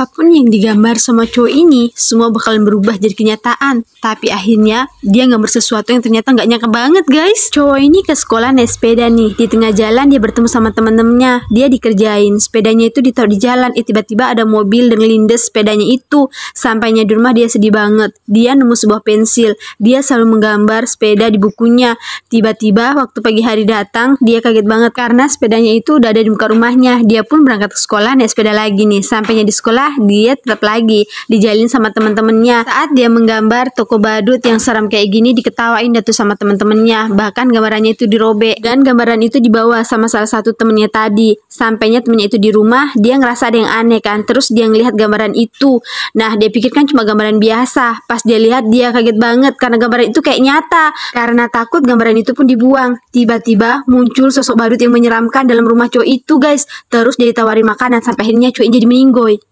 apapun yang digambar sama cowok ini, semua bakalan berubah jadi kenyataan. Tapi akhirnya, dia gambar sesuatu yang ternyata nggak nyangka banget guys. Cowok ini ke sekolah naik sepeda nih. Di tengah jalan dia bertemu sama temen-temennya. Dia dikerjain. Sepedanya itu ditaruh di jalan. Eh tiba-tiba ada mobil dan lindes sepedanya itu. Sampainya di rumah dia sedih banget. Dia nemu sebuah pensil. Dia selalu menggambar sepeda di bukunya. Tiba-tiba waktu pagi hari datang, dia kaget banget karena sepedanya itu udah ada di muka rumahnya. Dia pun berangkat ke sekolah naik sepeda lagi nih. Sampainya di sekolah, sekolah, dia tetap lagi dijalin sama temen-temennya Saat dia menggambar toko badut yang seram kayak gini diketawain datu sama temen-temennya Bahkan gambarannya itu dirobek dan gambaran itu dibawa sama salah satu temennya tadi. Sampainya temennya itu di rumah, dia ngerasa ada yang aneh kan. Terus dia ngelihat gambaran itu. Nah, dia pikirkan cuma gambaran biasa. Pas dia lihat dia kaget banget karena gambaran itu kayak nyata. Karena takut gambaran itu pun dibuang. Tiba-tiba muncul sosok badut yang menyeramkan dalam rumah cowok itu, guys. Terus dia ditawarin makanan sampai akhirnya cowoknya jadi meninggoy.